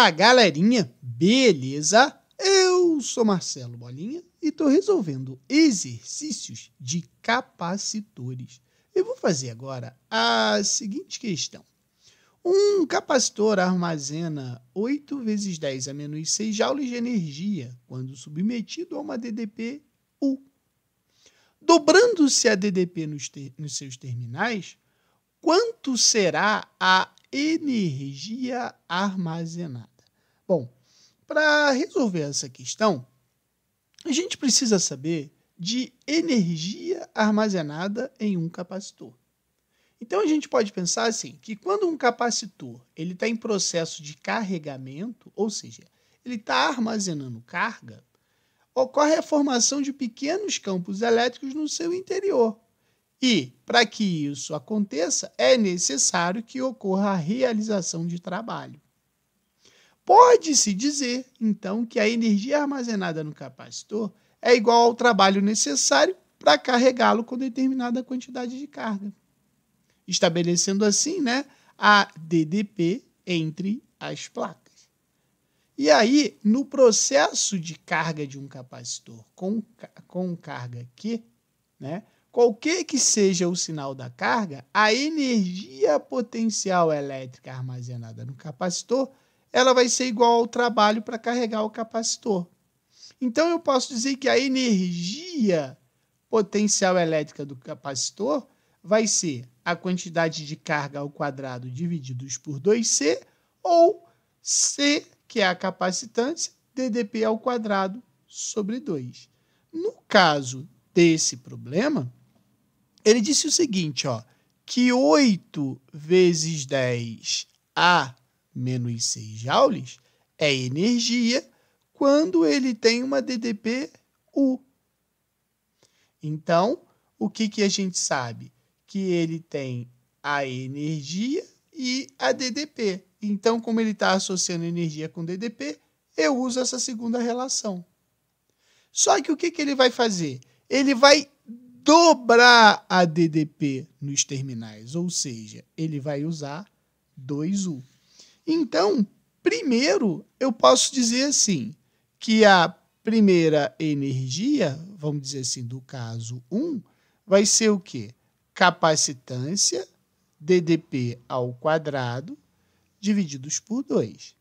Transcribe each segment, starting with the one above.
Fala ah, galerinha, beleza? Eu sou Marcelo Bolinha e estou resolvendo exercícios de capacitores. Eu vou fazer agora a seguinte questão. Um capacitor armazena 8 vezes 10 a menos 6 joules de energia quando submetido a uma DDP U. Dobrando-se a DDP nos, ter nos seus terminais, quanto será a energia armazenada? Bom, para resolver essa questão, a gente precisa saber de energia armazenada em um capacitor. Então a gente pode pensar assim, que quando um capacitor ele está em processo de carregamento, ou seja, ele está armazenando carga, ocorre a formação de pequenos campos elétricos no seu interior. E, para que isso aconteça, é necessário que ocorra a realização de trabalho. Pode-se dizer, então, que a energia armazenada no capacitor é igual ao trabalho necessário para carregá-lo com determinada quantidade de carga, estabelecendo assim né, a DDP entre as placas. E aí, no processo de carga de um capacitor com, com carga Q, né, qualquer que seja o sinal da carga, a energia potencial elétrica armazenada no capacitor ela vai ser igual ao trabalho para carregar o capacitor. Então eu posso dizer que a energia potencial elétrica do capacitor vai ser a quantidade de carga ao quadrado divididos por 2C ou C, que é a capacitância, DDP ao quadrado sobre 2. No caso desse problema, ele disse o seguinte, ó, que 8 vezes 10 a menos 6 joules é energia quando ele tem uma DDP U. Então, o que, que a gente sabe? Que ele tem a energia e a DDP. Então, como ele está associando energia com DDP, eu uso essa segunda relação. Só que o que, que ele vai fazer? Ele vai dobrar a DDP nos terminais, ou seja, ele vai usar 2U. Então, primeiro, eu posso dizer assim, que a primeira energia, vamos dizer assim, do caso 1, vai ser o quê? Capacitância DDP ao quadrado divididos por 2.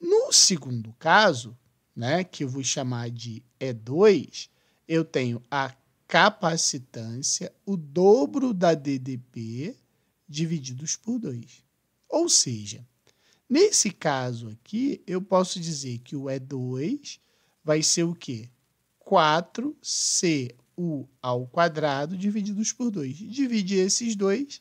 No segundo caso, né, que eu vou chamar de E2, eu tenho a capacitância, o dobro da DDP divididos por 2. Ou seja, nesse caso aqui, eu posso dizer que o E2 vai ser o quê? 4cu ao quadrado divididos por 2. Divide esses dois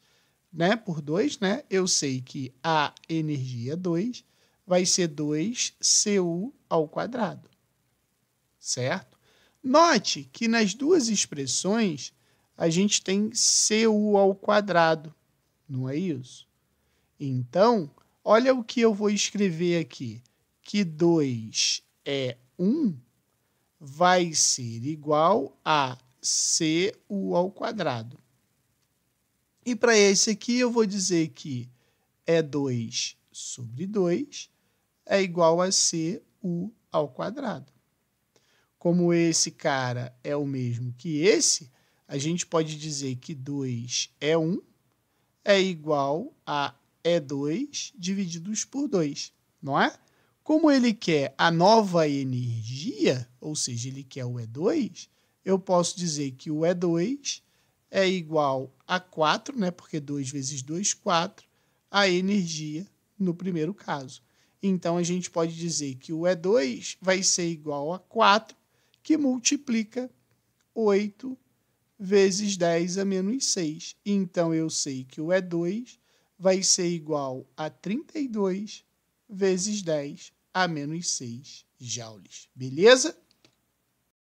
né, por 2, né? Eu sei que a energia 2 vai ser 2cu ao quadrado. Certo? Note que nas duas expressões a gente tem cu ao quadrado, não é isso? Então, olha o que eu vou escrever aqui. Que 2 é 1 vai ser igual a cu ao quadrado. E para esse aqui eu vou dizer que é 2 sobre 2 é igual a cu ao quadrado. Como esse cara é o mesmo que esse, a gente pode dizer que 2 é 1 é igual a é 2 divididos por 2, não é? Como ele quer a nova energia, ou seja, ele quer o E2, eu posso dizer que o E2 é igual a 4, né? porque 2 vezes 2, 4, a energia no primeiro caso. Então, a gente pode dizer que o E2 vai ser igual a 4, que multiplica 8 vezes 10 a menos 6. Então, eu sei que o E2 vai ser igual a 32 vezes 10 a menos 6 joules. Beleza?